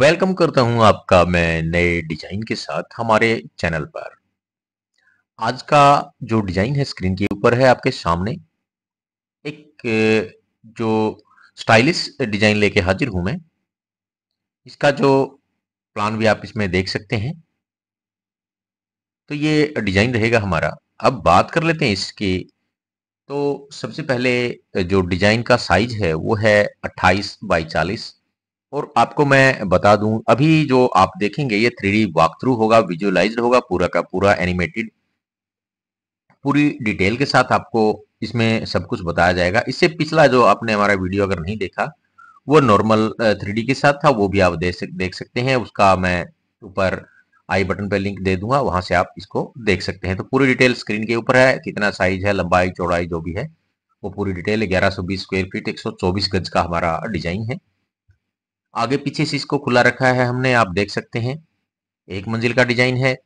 welcome करता हूं आपका मैं नए डिजाइन के साथ हमारे चैनल पर आज का जो डिजाइन है स्क्रीन के ऊपर है आपके सामने एक जो स्टाइलिश डिजाइन लेके हाजिर हूं मैं इसका जो प्लान भी आप इसमें देख सकते हैं तो ये डिजाइन रहेगा हमारा अब बात कर लेते हैं इसकी तो सबसे पहले जो डिजाइन का साइज है वो है 28 बाई 40 और आपको मैं बता दूं अभी जो आप देखेंगे ये थ्री डी वॉक थ्रू होगा विजुअलाइज होगा पूरा का पूरा एनिमेटेड पूरी डिटेल के साथ आपको इसमें सब कुछ बताया जाएगा इससे पिछला जो आपने हमारा वीडियो अगर नहीं देखा वो नॉर्मल थ्री के साथ था वो भी आप देख सक, देख सकते हैं उसका मैं ऊपर आई बटन पर लिंक दे दूंगा वहां से आप इसको देख सकते हैं तो पूरी डिटेल स्क्रीन के ऊपर है कितना साइज है लंबाई चौड़ाई जो भी है वो पूरी डिटेल ग्यारह सौ बीस स्क्वायर फीट एक सौ चौबीस गज का हमारा डिजाइन है आगे पीछे से इसको खुला रखा है हमने आप देख सकते हैं एक मंजिल का डिजाइन है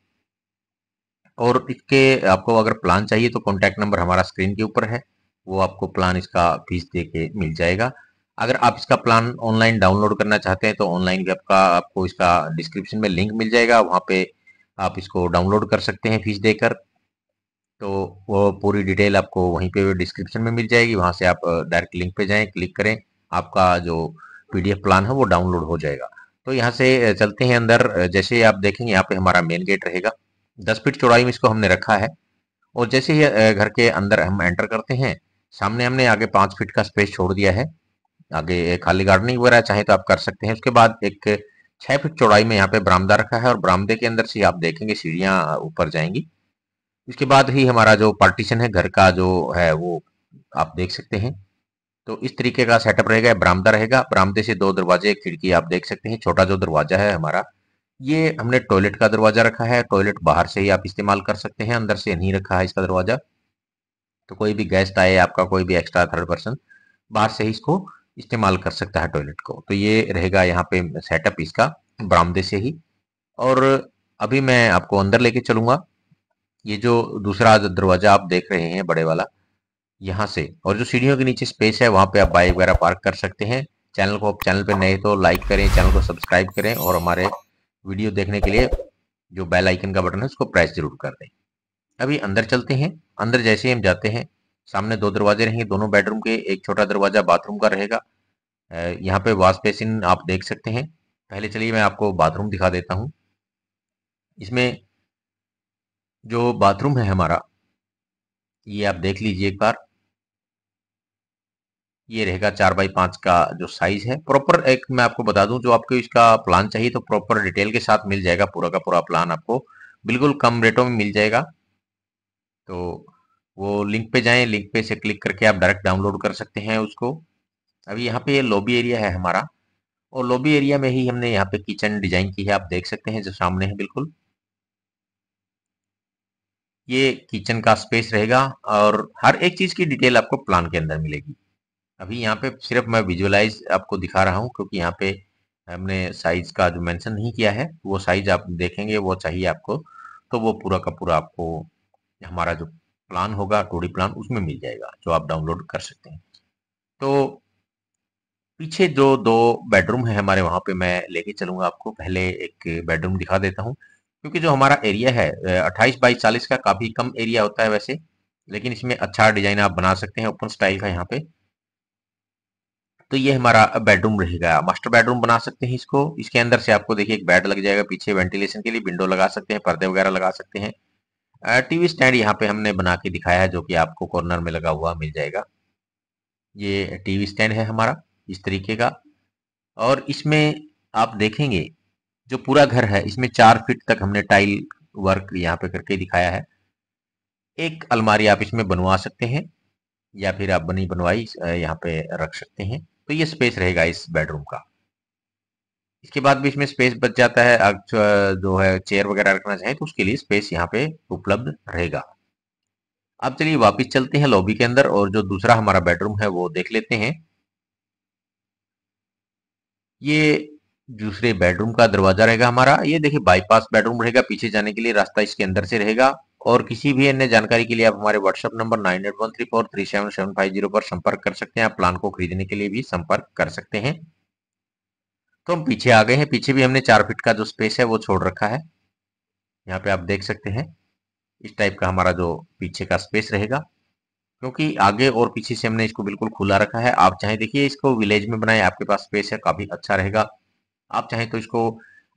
और इसके आपको अगर प्लान चाहिए तो कॉन्टैक्ट नंबर हमारा स्क्रीन के ऊपर है वो आपको प्लान इसका फीस दे के मिल जाएगा अगर आप इसका प्लान ऑनलाइन डाउनलोड करना चाहते हैं तो ऑनलाइन भी आपका आपको इसका डिस्क्रिप्शन में लिंक मिल जाएगा वहाँ पे आप इसको डाउनलोड कर सकते हैं फीस देकर तो वो पूरी डिटेल आपको वहीं पे डिस्क्रिप्शन में मिल जाएगी वहाँ से आप डायरेक्ट uh, लिंक पे जाएं क्लिक करें आपका जो पीडीएफ प्लान है वो डाउनलोड हो जाएगा तो यहाँ से चलते हैं अंदर जैसे आप देखेंगे यहाँ पे हमारा मेन गेट रहेगा दस फीट चौड़ाई में इसको हमने रखा है और जैसे ही घर के अंदर हम एंटर करते हैं सामने हमने आगे पांच फीट का स्पेस छोड़ दिया है आगे खाली गार्डनिंग वगैरह चाहे तो आप कर सकते हैं उसके बाद एक छह फीट चौड़ाई में यहाँ पे बरामदा रखा है और बरामदे के अंदर से आप देखेंगे सीढ़ियां ऊपर जाएंगी इसके बाद ही हमारा जो पार्टीशन है घर का जो है वो आप देख सकते हैं तो इस तरीके का सेटअप रहेगा बरामदा रहेगा बरामदे से दो दरवाजे खिड़की आप देख सकते हैं छोटा जो दरवाजा है हमारा ये हमने टॉयलेट का दरवाजा रखा है टॉयलेट बाहर से ही आप इस्तेमाल कर सकते हैं अंदर से नहीं रखा है इसका दरवाजा तो कोई भी गेस्ट आए आपका कोई भी एक्स्ट्रा थर्ड पर्सन बाहर से ही इसको इस्तेमाल कर सकता है टॉयलेट को तो ये रहेगा यहाँ पे सेटअप इसका बरामदे से ही और अभी मैं आपको अंदर लेके चलूंगा ये जो दूसरा दरवाजा आप देख रहे हैं बड़े वाला यहाँ से और जो सीढ़ियों के नीचे स्पेस है वहाँ पे आप बाइक वगैरह पार्क कर सकते हैं चैनल को आप चैनल पे नए तो लाइक करें चैनल को सब्सक्राइब करें और हमारे वीडियो देखने के लिए जो बेल आइकन का बटन है उसको प्रेस जरूर कर दें अभी अंदर चलते हैं अंदर जैसे ही हम जाते हैं सामने दो दरवाजे रहेंगे दोनों बेडरूम के एक छोटा दरवाजा बाथरूम का रहेगा यहाँ पे वॉश बेसिन आप देख सकते हैं पहले चलिए मैं आपको बाथरूम दिखा देता हूँ इसमें जो बाथरूम है हमारा ये आप देख लीजिए एक बार ये रहेगा चार बाई पांच का जो साइज है प्रॉपर एक मैं आपको बता दूं जो आपको इसका प्लान चाहिए तो प्रॉपर डिटेल के साथ मिल जाएगा पूरा का पूरा प्लान आपको बिल्कुल कम रेटों में मिल जाएगा तो वो लिंक पे जाएं लिंक पे से क्लिक करके आप डायरेक्ट डाउनलोड कर सकते हैं उसको अभी यहाँ पे लॉबी एरिया है हमारा और लॉबी एरिया में ही हमने यहाँ पे किचन डिजाइन की है आप देख सकते हैं जो सामने है बिल्कुल ये किचन का स्पेस रहेगा और हर एक चीज की डिटेल आपको प्लान के अंदर मिलेगी अभी यहाँ पे सिर्फ मैं विजुअलाइज आपको दिखा रहा हूँ क्योंकि यहाँ पे हमने साइज का जो मेंशन नहीं किया है वो साइज आप देखेंगे वो चाहिए आपको तो वो पूरा का पूरा आपको हमारा जो प्लान होगा टूड़ी प्लान उसमें मिल जाएगा जो आप डाउनलोड कर सकते हैं तो पीछे जो दो बेडरूम है हमारे वहाँ पे मैं लेके चलूंगा आपको पहले एक बेडरूम दिखा देता हूँ क्योंकि जो हमारा एरिया है अट्ठाईस बाई चालीस का काफी कम एरिया होता है वैसे लेकिन इसमें अच्छा डिजाइन आप बना सकते हैं ओपन स्टाइल का यहाँ पे तो ये हमारा बेडरूम रहेगा मास्टर बेडरूम बना सकते हैं इसको इसके अंदर से आपको देखिए एक बेड लग जाएगा पीछे वेंटिलेशन के लिए विंडो लगा सकते हैं पर्दे वगैरह लगा सकते हैं टीवी स्टैंड यहाँ पे हमने बना के दिखाया है जो कि आपको कॉर्नर में लगा हुआ मिल जाएगा ये टीवी स्टैंड है हमारा इस तरीके का और इसमें आप देखेंगे जो पूरा घर है इसमें चार फीट तक हमने टाइल वर्क यहाँ पे करके दिखाया है एक अलमारी आप इसमें बनवा सकते हैं या फिर आप बनी बनवाई यहाँ पे रख सकते हैं तो ये स्पेस रहेगा इस बेडरूम का इसके बाद बीच में स्पेस बच जाता है जो है चेयर वगैरह रखना चाहें तो उसके लिए स्पेस यहाँ पे उपलब्ध रहेगा अब चलिए वापस चलते हैं लॉबी के अंदर और जो दूसरा हमारा बेडरूम है वो देख लेते हैं ये दूसरे बेडरूम का दरवाजा रहेगा हमारा ये देखिए बाईपास बेडरूम रहेगा पीछे जाने के लिए रास्ता इसके अंदर से रहेगा और किसी भी अन्य जानकारी के लिए आप हमारे WhatsApp number nine eight one three four three seven seven five zero पर संपर्क कर सकते हैं आप प्लान को खरीदने के लिए भी संपर्क कर सकते हैं तो हम पीछे आ गए हैं पीछे भी हमने चार फिट का जो स्पेस है वो छोड़ रखा है यहाँ पे आप देख सकते हैं इस टाइप का हमारा जो पीछे का स्पेस रहेगा क्योंकि आगे और पीछे से हमने इसको बिल्कुल खुला रखा है आप चाहे देखिए इसको विलेज में बनाए आपके पास स्पेस है काफी अच्छा रहेगा आप चाहे तो इसको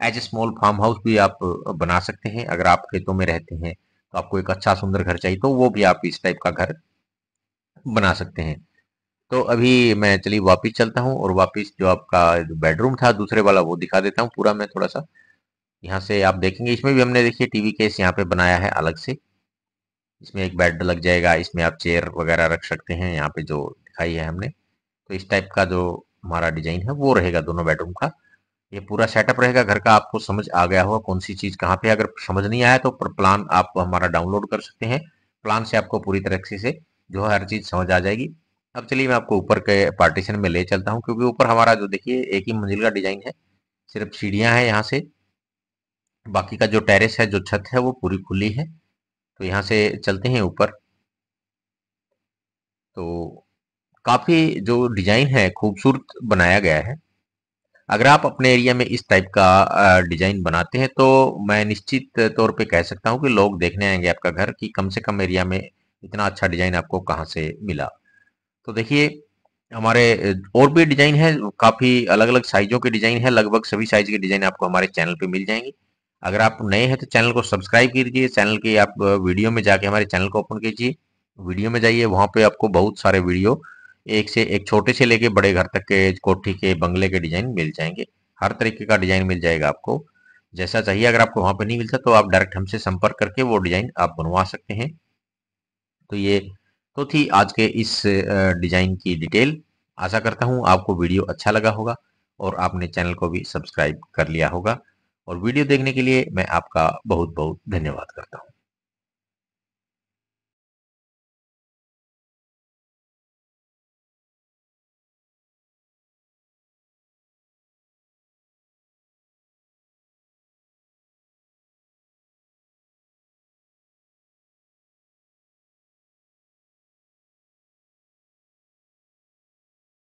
as a small farm house भी आप बना सकते हैं अगर आप खेतों में रहते हैं तो आपको एक अच्छा सुंदर घर चाहिए तो वो भी आप इस टाइप का घर बना सकते हैं तो अभी मैं चलिए वापिस चलता हूँ और वापिस जो आपका बेडरूम था दूसरे वाला वो दिखा देता हूँ पूरा मैं थोड़ा सा यहाँ से आप देखेंगे इसमें भी हमने देखिए टीवी केस यहाँ पे बनाया है अलग से इसमें एक बेड लग जाएगा इसमें आप चेयर वगैरह रख सकते हैं यहाँ पे जो दिखाई है हमने तो इस टाइप का जो हमारा डिजाइन है वो रहेगा दोनों बेडरूम का ये पूरा सेटअप रहेगा घर का आपको समझ आ गया होगा कौन सी चीज कहाँ पे अगर समझ नहीं आया तो प्लान आप हमारा डाउनलोड कर सकते हैं प्लान से आपको पूरी तरह से जो है हर चीज समझ आ जाएगी अब चलिए मैं आपको ऊपर के पार्टीशन में ले चलता हूँ क्योंकि ऊपर हमारा जो देखिए एक ही मंजिल का डिजाइन है सिर्फ सीढ़िया हैं यहाँ से बाकी का जो टेरेस है जो छत है वो पूरी खुली है तो यहाँ से चलते हैं ऊपर तो काफ़ी जो डिजाइन है खूबसूरत बनाया गया है अगर आप अपने एरिया में इस टाइप का डिजाइन बनाते हैं तो मैं निश्चित तौर पे कह सकता हूँ कि लोग देखने आएंगे आपका घर कि कम से कम एरिया में इतना अच्छा डिजाइन आपको कहाँ से मिला तो देखिए हमारे और भी डिजाइन है काफी अलग अलग साइजों के डिजाइन है लगभग सभी साइज के डिजाइन आपको हमारे चैनल पर मिल जाएंगे अगर आप नए हैं तो चैनल को सब्सक्राइब कीजिए चैनल की आप वीडियो में जाके हमारे चैनल को ओपन कीजिए वीडियो में जाइए वहां पे आपको बहुत सारे वीडियो एक से एक छोटे से लेके बड़े घर तक के कोठी के बंगले के डिजाइन मिल जाएंगे हर तरीके का डिजाइन मिल जाएगा आपको जैसा चाहिए अगर आपको वहां पर नहीं मिलता तो आप डायरेक्ट हमसे संपर्क करके वो डिजाइन आप बनवा सकते हैं तो ये तो थी आज के इस डिजाइन की डिटेल आशा करता हूँ आपको वीडियो अच्छा लगा होगा और आपने चैनल को भी सब्सक्राइब कर लिया होगा और वीडियो देखने के लिए मैं आपका बहुत बहुत धन्यवाद करता हूँ